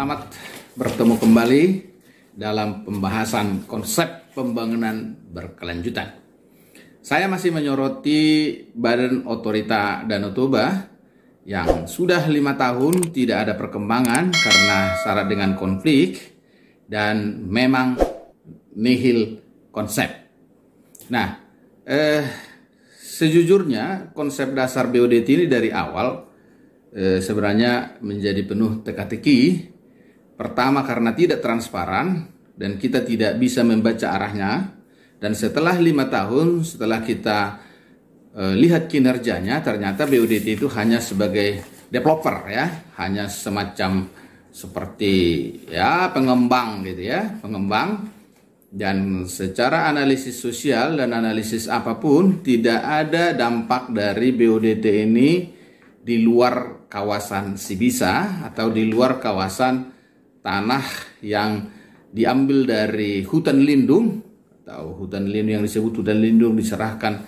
Selamat bertemu kembali dalam pembahasan konsep pembangunan berkelanjutan. Saya masih menyoroti Badan Otorita Danau Toba yang sudah lima tahun tidak ada perkembangan karena syarat dengan konflik dan memang nihil konsep. Nah, eh, sejujurnya konsep dasar BODT ini dari awal eh, sebenarnya menjadi penuh teka-teki Pertama karena tidak transparan dan kita tidak bisa membaca arahnya. Dan setelah lima tahun setelah kita e, lihat kinerjanya ternyata BUDT itu hanya sebagai developer ya, hanya semacam seperti ya pengembang gitu ya, pengembang dan secara analisis sosial dan analisis apapun tidak ada dampak dari BODT ini di luar kawasan Sibisa atau di luar kawasan tanah yang diambil dari hutan lindung atau hutan lindung yang disebut hutan lindung diserahkan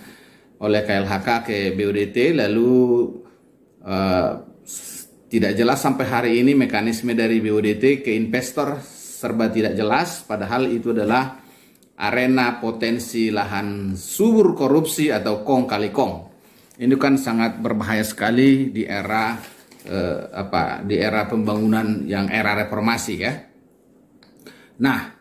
oleh KLHK ke BUDT lalu uh, tidak jelas sampai hari ini mekanisme dari BUDT ke investor serba tidak jelas padahal itu adalah arena potensi lahan subur korupsi atau kong kali kong. Ini kan sangat berbahaya sekali di era eh, apa di era pembangunan yang era reformasi ya. Nah,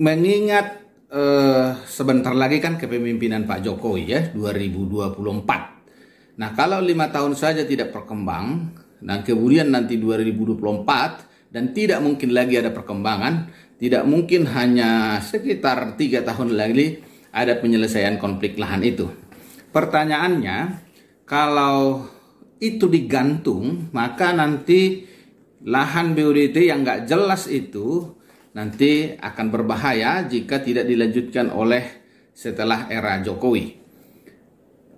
mengingat eh, sebentar lagi kan kepemimpinan Pak Jokowi ya 2024. Nah, kalau lima tahun saja tidak berkembang dan kemudian nanti 2024 dan tidak mungkin lagi ada perkembangan, tidak mungkin hanya sekitar tiga tahun lagi ada penyelesaian konflik lahan itu. Pertanyaannya, kalau itu digantung, maka nanti lahan BUDT yang nggak jelas itu nanti akan berbahaya jika tidak dilanjutkan oleh setelah era Jokowi.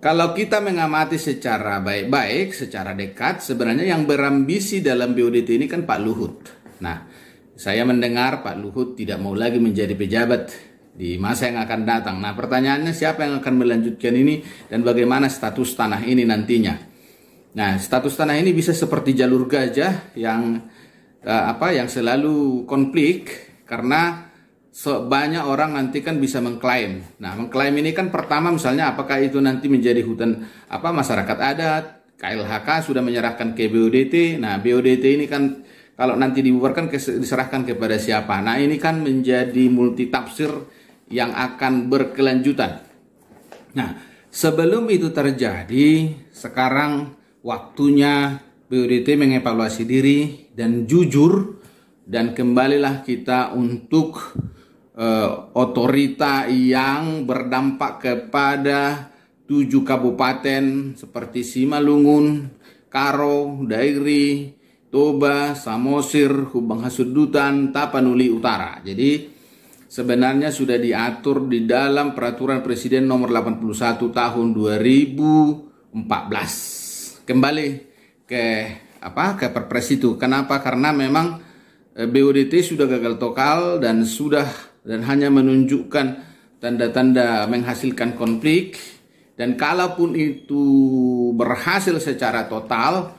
Kalau kita mengamati secara baik-baik, secara dekat, sebenarnya yang berambisi dalam BUDT ini kan Pak Luhut. Nah, saya mendengar Pak Luhut tidak mau lagi menjadi pejabat di masa yang akan datang. Nah, pertanyaannya siapa yang akan melanjutkan ini dan bagaimana status tanah ini nantinya? Nah, status tanah ini bisa seperti jalur gajah yang uh, apa yang selalu konflik karena banyak orang nanti kan bisa mengklaim. Nah, mengklaim ini kan pertama misalnya apakah itu nanti menjadi hutan apa masyarakat adat, KLHK sudah menyerahkan ke BODT. Nah, BODT ini kan kalau nanti dibubarkan diserahkan kepada siapa? Nah, ini kan menjadi multi tafsir yang akan berkelanjutan. Nah, sebelum itu terjadi, sekarang waktunya BUDT mengevaluasi diri dan jujur dan kembalilah kita untuk uh, otorita yang berdampak kepada tujuh kabupaten seperti Simalungun, Karo, Dairi, Toba, Samosir, Hubang Hasudutan, Tapanuli Utara. Jadi sebenarnya sudah diatur di dalam peraturan presiden nomor 81 tahun 2014 kembali ke apa ke perpres itu. Kenapa? Karena memang eh, BUDT sudah gagal total dan sudah dan hanya menunjukkan tanda-tanda menghasilkan konflik dan kalaupun itu berhasil secara total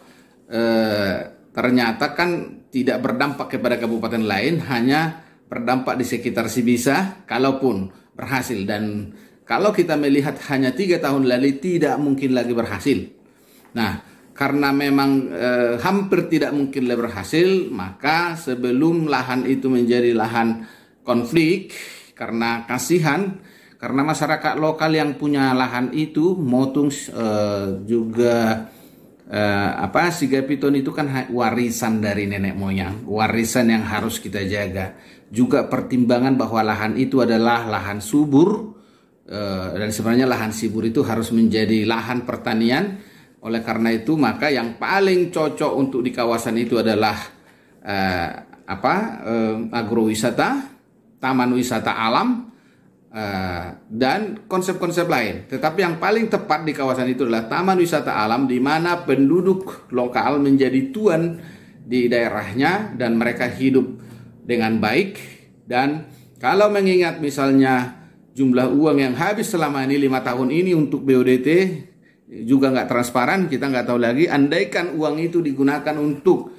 eh, ternyata kan tidak berdampak kepada kabupaten lain hanya berdampak di sekitar Sibisa kalaupun berhasil dan kalau kita melihat hanya tiga tahun lalu tidak mungkin lagi berhasil Nah, karena memang e, hampir tidak mungkin berhasil, maka sebelum lahan itu menjadi lahan konflik karena kasihan, karena masyarakat lokal yang punya lahan itu motung e, juga e, apa siga piton itu kan warisan dari nenek moyang, warisan yang harus kita jaga. Juga pertimbangan bahwa lahan itu adalah lahan subur e, dan sebenarnya lahan subur itu harus menjadi lahan pertanian oleh karena itu maka yang paling cocok untuk di kawasan itu adalah eh, apa eh, agrowisata, taman wisata alam eh, dan konsep-konsep lain. Tetapi yang paling tepat di kawasan itu adalah taman wisata alam di mana penduduk lokal menjadi tuan di daerahnya dan mereka hidup dengan baik dan kalau mengingat misalnya jumlah uang yang habis selama ini lima tahun ini untuk BODT juga nggak transparan, kita nggak tahu lagi. Andaikan uang itu digunakan untuk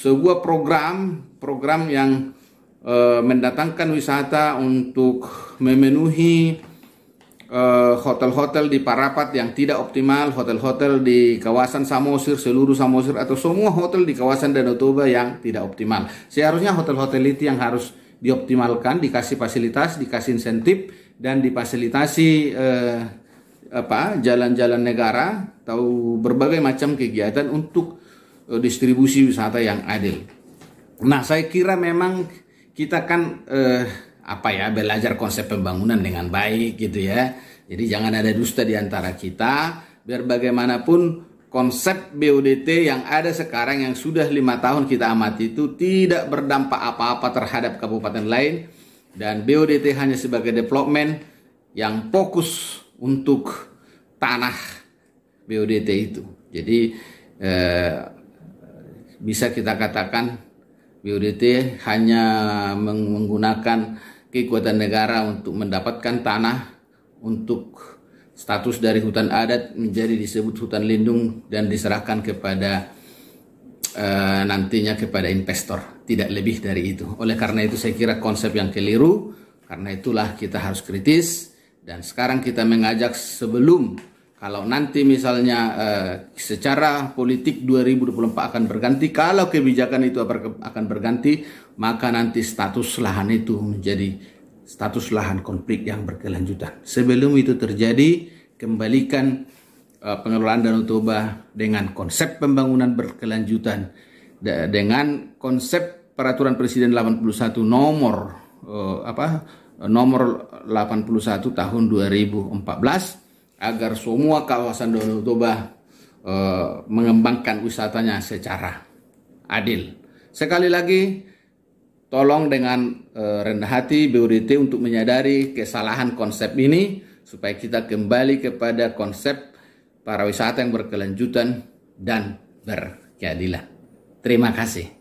sebuah program, program yang e, mendatangkan wisata untuk memenuhi eh, hotel-hotel di Parapat yang tidak optimal, hotel-hotel di kawasan Samosir, seluruh Samosir atau semua hotel di kawasan Danau Toba yang tidak optimal. Seharusnya hotel-hotel itu yang harus dioptimalkan, dikasih fasilitas, dikasih insentif dan difasilitasi e, apa jalan-jalan negara atau berbagai macam kegiatan untuk uh, distribusi wisata yang adil. Nah, saya kira memang kita kan uh, apa ya belajar konsep pembangunan dengan baik gitu ya. Jadi jangan ada dusta di antara kita biar bagaimanapun konsep BUDT yang ada sekarang yang sudah lima tahun kita amati itu tidak berdampak apa-apa terhadap kabupaten lain dan BUDT hanya sebagai development yang fokus untuk tanah BODT itu. Jadi eh, bisa kita katakan BODT hanya menggunakan kekuatan negara untuk mendapatkan tanah untuk status dari hutan adat menjadi disebut hutan lindung dan diserahkan kepada eh, nantinya kepada investor tidak lebih dari itu oleh karena itu saya kira konsep yang keliru karena itulah kita harus kritis dan sekarang kita mengajak sebelum kalau nanti misalnya eh, secara politik 2024 akan berganti, kalau kebijakan itu akan berganti, maka nanti status lahan itu menjadi status lahan konflik yang berkelanjutan. Sebelum itu terjadi, kembalikan eh, pengelolaan Danau Toba dengan konsep pembangunan berkelanjutan dengan konsep peraturan presiden 81 nomor eh, apa nomor 81 tahun 2014 agar semua kawasan Danau Toba uh, mengembangkan wisatanya secara adil. Sekali lagi, tolong dengan uh, rendah hati BUDT untuk menyadari kesalahan konsep ini supaya kita kembali kepada konsep para wisata yang berkelanjutan dan berkeadilan. Terima kasih.